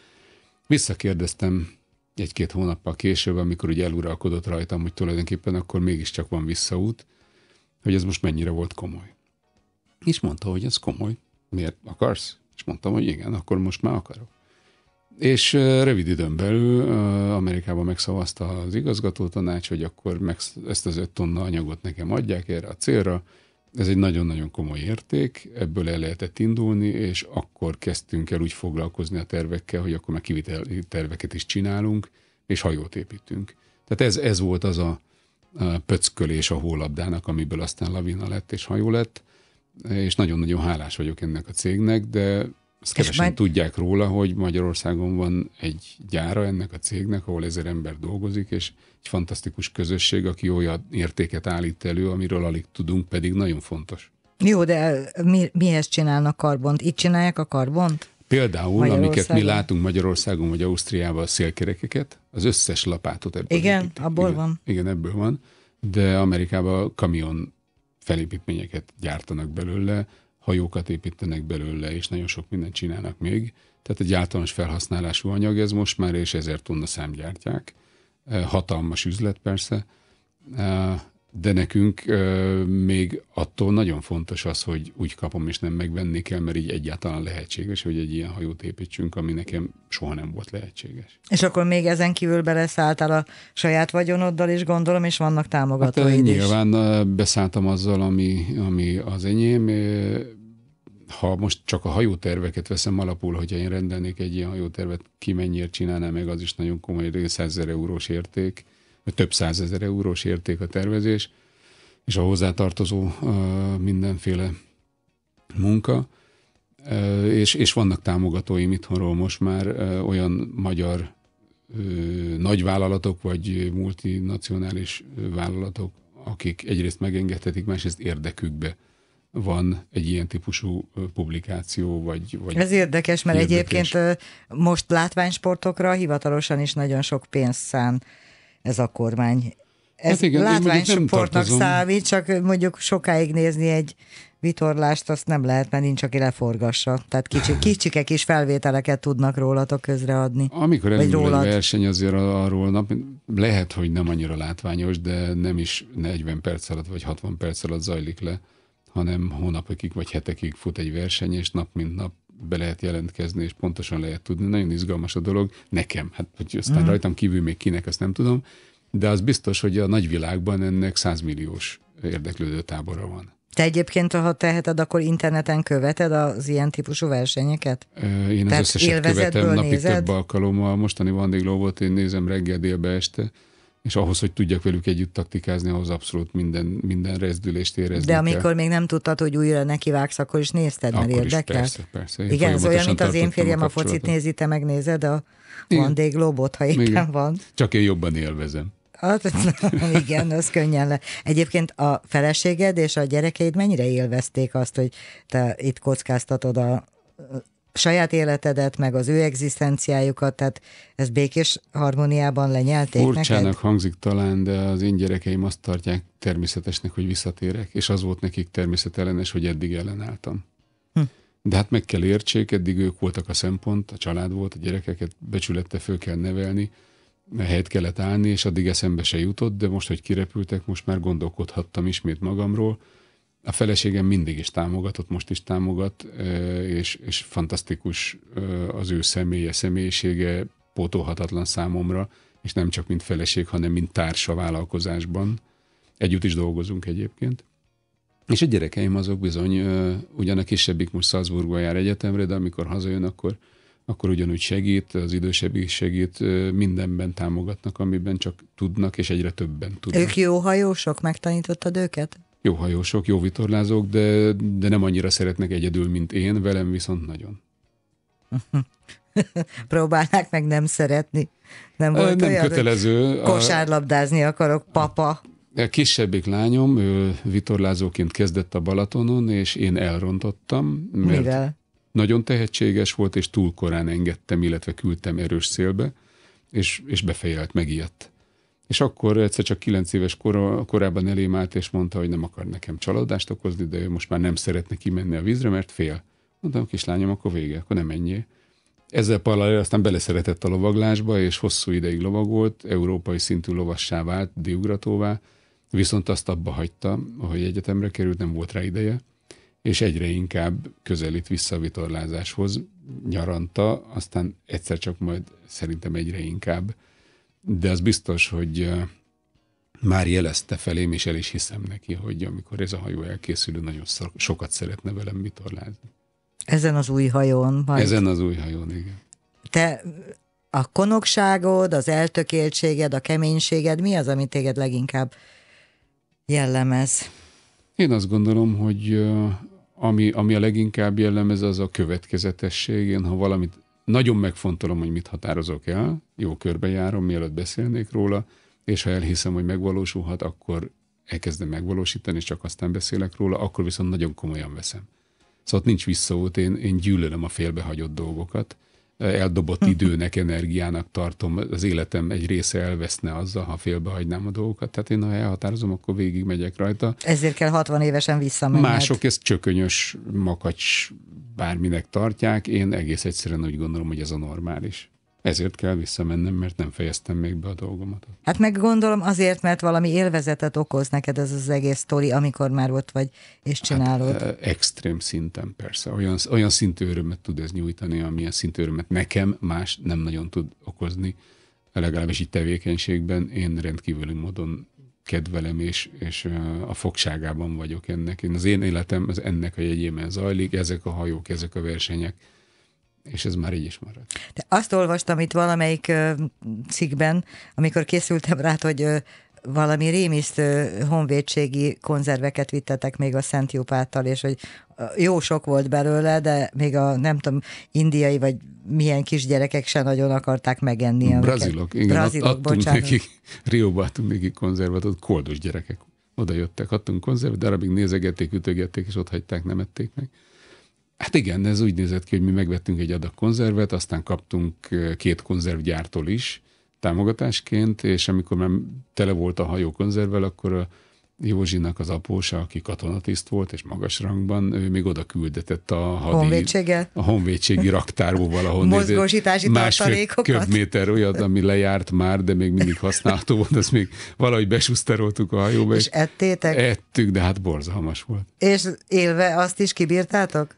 S1: Visszakérdeztem egy-két hónappal később, amikor úgy eluralkodott rajtam, hogy tulajdonképpen akkor mégiscsak van visszaút, hogy ez most mennyire volt komoly. És mondta, hogy ez komoly, miért akarsz? És mondtam, hogy igen, akkor most már akarok. És rövid időn belül Amerikában megszavazta az igazgató tanács, hogy akkor meg ezt az öt tonna anyagot nekem adják erre a célra. Ez egy nagyon-nagyon komoly érték, ebből el lehetett indulni, és akkor kezdtünk el úgy foglalkozni a tervekkel, hogy akkor már kiviteli terveket is csinálunk, és hajót építünk. Tehát ez, ez volt az a, a pöckölés a hólabdának, amiből aztán lavina lett és hajó lett és nagyon-nagyon hálás vagyok ennek a cégnek, de azt kevesen majd... tudják róla, hogy Magyarországon van egy gyára ennek a cégnek, ahol ezer ember dolgozik, és egy fantasztikus közösség, aki olyan értéket állít elő, amiről alig tudunk, pedig nagyon fontos.
S2: Jó, de mi, mihez csinálnak karbont? Itt csinálják a karbont?
S1: Például, amiket mi látunk Magyarországon vagy Ausztriában, a szélkerekeket, az összes lapátot ebből.
S2: Igen, építik. abból igen, van.
S1: Igen, ebből van, de Amerikában kamion felépítményeket gyártanak belőle, hajókat építenek belőle, és nagyon sok mindent csinálnak még. Tehát egy általános felhasználású anyag ez most már, és ezer tonna gyártják. Eh, hatalmas üzlet persze, eh, de nekünk ö, még attól nagyon fontos az, hogy úgy kapom, és nem megvenni kell, mert így egyáltalán lehetséges, hogy egy ilyen hajót építsünk, ami nekem soha nem volt lehetséges.
S2: És akkor még ezen kívül beleszálltál a saját vagyonoddal is, gondolom, és vannak támogatóid hát, is. Nyilván
S1: beszálltam azzal, ami, ami az enyém, ha most csak a hajóterveket veszem alapul, hogyha én rendelnék egy ilyen hajótervet, ki mennyiért csinálná meg, az is nagyon komoly, 100 eurós érték több százezer eurós érték a tervezés, és a hozzátartozó mindenféle munka. És, és vannak támogatóim itthonról most már olyan magyar nagyvállalatok, vagy multinacionális vállalatok, akik egyrészt megengedhetik, másrészt érdekükbe van egy ilyen típusú publikáció, vagy... vagy Ez érdekes, mert érdekes.
S2: egyébként most látványsportokra hivatalosan is nagyon sok pénzt szán ez a kormány. Ez hát igen, sportnak számít, csak mondjuk sokáig nézni egy vitorlást azt nem lehet, mert nincs, aki leforgassa. Tehát kicsi, kicsikek is felvételeket tudnak rólatok közreadni. Amikor elindul rólad... egy
S1: verseny, azért arról nap, lehet, hogy nem annyira látványos, de nem is 40 perc alatt vagy 60 perc alatt zajlik le, hanem hónapokig vagy hetekig fut egy verseny, és nap mint nap be lehet jelentkezni, és pontosan lehet tudni. Nagyon izgalmas a dolog nekem. Hát, hogy aztán mm. rajtam kívül még kinek, azt nem tudom. De az biztos, hogy a nagyvilágban ennek százmilliós érdeklődő tábora van.
S2: Te egyébként, ha teheted, akkor interneten követed az ilyen típusú versenyeket?
S1: Én az Tehát összeset követem, napi nézed? több alkalommal. Mostani Van én nézem reggel, délbe, este és ahhoz, hogy tudjak velük együtt taktikázni, ahhoz abszolút minden, minden rezdülést érezni De amikor kell.
S2: még nem tudtad, hogy újra nekivágsz, akkor is nézted, mert érdekel? persze, persze. Én Igen, ez olyan, mint az én férjem a, a focit nézi, te megnézed a Mondé Globot, ha éppen Igen. van.
S1: Csak én jobban élvezem.
S2: Hát, igen, az könnyen le. Egyébként a feleséged és a gyerekeid mennyire élvezték azt, hogy te itt kockáztatod a saját életedet, meg az ő egzisztenciájukat, tehát ez békés harmóniában lenyelték Furcsának neked?
S1: hangzik talán, de az én gyerekeim azt tartják természetesnek, hogy visszatérek, és az volt nekik természetellenes, hogy eddig ellenálltam. Hm. De hát meg kell értsék, eddig ők voltak a szempont, a család volt, a gyerekeket becsülette föl kell nevelni, helyet kellett állni, és addig eszembe se jutott, de most, hogy kirepültek, most már gondolkodhattam ismét magamról, a feleségem mindig is támogatott, most is támogat, és, és fantasztikus az ő személye, személyisége, pótolhatatlan számomra, és nem csak mint feleség, hanem mint társa vállalkozásban. Együtt is dolgozunk egyébként. És a gyerekeim azok bizony, ugyan a kisebbik most Salzburgba jár egyetemre, de amikor hazajön, akkor, akkor ugyanúgy segít, az idősebb is segít, mindenben támogatnak, amiben csak tudnak, és egyre többen tudnak. Ők
S2: jó hajósok? Megtanítottad őket?
S1: jó hajósok, jó vitorlázók, de, de nem annyira szeretnek egyedül, mint én, velem viszont nagyon.
S2: Próbálnák meg nem szeretni. Nem volt nem olyan, kötelező. Kosárlabdázni
S1: akarok, papa. A kisebbik lányom, ő vitorlázóként kezdett a Balatonon, és én elrontottam. Mert Mivel? Nagyon tehetséges volt, és túl korán engedtem, illetve küldtem erős szélbe, és, és befejelt, megijedt. És akkor egyszer csak kilenc éves kor, korában elém állt, és mondta, hogy nem akar nekem csalódást okozni, de ő most már nem szeretne kimenni a vízre, mert fél. Mondtam, kislányom, akkor vége, akkor nem ennyi. Ezzel paralel aztán beleszeretett a lovaglásba, és hosszú ideig lovagolt, európai szintű lovassá vált, diugratóvá, viszont azt abba hagyta, hogy egyetemre került, nem volt rá ideje, és egyre inkább közelít vissza a vitorlázáshoz, nyaranta, aztán egyszer csak majd szerintem egyre inkább de az biztos, hogy már jelezte felém, és el is hiszem neki, hogy amikor ez a hajó elkészül, nagyon sokat szeretne velem mitorlázni.
S2: Ezen az új hajón? Majd. Ezen
S1: az új hajón, igen.
S2: Te a konokságod, az eltökéltséged, a keménységed, mi az, ami téged leginkább jellemez? Én azt gondolom, hogy
S1: ami, ami a leginkább jellemez, az a következetesség. Én, ha valamit nagyon megfontolom, hogy mit határozok el, jó körbejárom, mielőtt beszélnék róla, és ha elhiszem, hogy megvalósulhat, akkor elkezdem megvalósítani, és csak aztán beszélek róla, akkor viszont nagyon komolyan veszem. Szóval ott nincs visszaút, én, én gyűlölöm a félbehagyott dolgokat, eldobott mhm. időnek, energiának tartom, az életem egy része elveszne azzal, ha félbehagynám a dolgokat. Tehát én, ha elhatározom, akkor végig megyek rajta.
S2: Ezért kell 60 évesen visszamenni. Mások
S1: ezt csökönyös, makacs bárminek tartják. Én egész egyszerűen úgy gondolom, hogy ez a normális. Ezért kell visszamennem, mert nem fejeztem még be a dolgomat.
S2: Hát meg gondolom azért, mert valami élvezetet okoz neked ez az egész sztori, amikor már ott vagy és hát, csinálod. Hát,
S1: extrém szinten persze. Olyan, olyan szintű örömet tud ez nyújtani, amilyen szintű örömet nekem más nem nagyon tud okozni, legalábbis így tevékenységben. Én rendkívüli módon kedvelem, és, és a fogságában vagyok ennek. Én az én életem az ennek a jegyében zajlik, ezek a hajók, ezek a versenyek, és ez már így is maradt.
S2: De azt olvastam itt valamelyik ö, cikkben, amikor készültem rá, hogy ö, valami rémisztő honvédségi konzerveket vittetek még a Szent Jupáttal, és hogy jó sok volt belőle, de még a nem tudom, indiai vagy milyen kisgyerekek se nagyon akarták megenni. Amiket. Brazilok, igen, Brazilok, adtunk bocsánat. nekik,
S1: Rióba adtunk nekik konzervet, ott koldos gyerekek oda jöttek, adtunk konzervet, darabig nézegették, ütögették, és ott hagyták, nem ették meg. Hát igen, ez úgy nézett ki, hogy mi megvettünk egy adag konzervet, aztán kaptunk két konzervgyártól is támogatásként, és amikor már tele volt a hajó konzervvel, akkor a Józsinak az apósa, aki katonatiszt volt, és magas rangban, ő még oda küldetett a hadi, Honvédséget? a honvédségi raktárból valahol. Mozgósítási másfél köbméter olyat, ami lejárt már, de még mindig használható volt, azt még valahogy besuszteroltuk a hajóba. És, és ettétek? Ettük, de hát borzalmas volt.
S2: És élve azt is kibírtátok?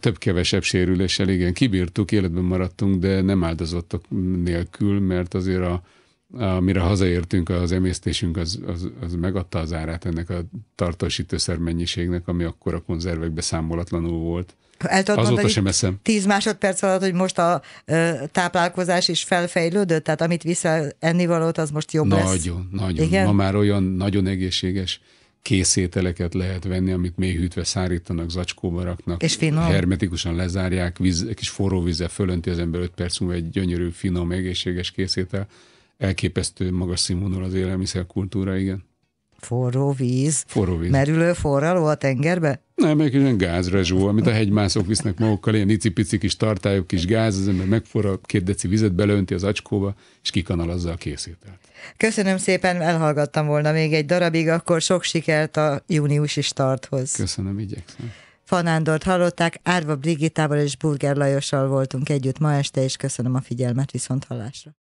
S1: Több-kevesebb sérüléssel, igen. Kibírtuk, életben maradtunk, de nem áldozottak nélkül, mert azért a amire hazaértünk, az emésztésünk az, az, az megadta az árát ennek a tartósítőszer mennyiségnek, ami akkor a konzervekbe számolatlanul volt.
S2: El tudod Azóta mondani, sem eszem. Tíz másodperc alatt, hogy most a ö, táplálkozás is felfejlődött, tehát amit vissza ennivalót, az most jobb nagyon, lesz. Nagyon, nagyon. Ma már
S1: olyan nagyon egészséges készételeket lehet venni, amit mélyhűtve szárítanak, zacskóba raknak. És finom. Hermetikusan lezárják, víz, egy kis forró vízzel fölönti az ember öt perc múlva egy gyönyörű, finom, egészséges készétel elképesztő magas színvonal az élelmiszerkultúra, igen.
S2: Forró víz. Forró víz. Merülő forraló a tengerbe?
S1: Nem, egy olyan gázrezsó, amit a hegymászok visznek magukkal, ilyen icipici kis tartályok, kis gáz, az ember megforral, két deci vizet belönti az acskóba, és kikanalazza a készételt.
S2: Köszönöm szépen, elhallgattam volna még egy darabig, akkor sok sikert a júniusi starthoz. Köszönöm, igyekszem. Fanándort hallották, Árva Brigitával és Burger Lajossal voltunk együtt ma este, és köszönöm a figyelmet, viszont hallásra.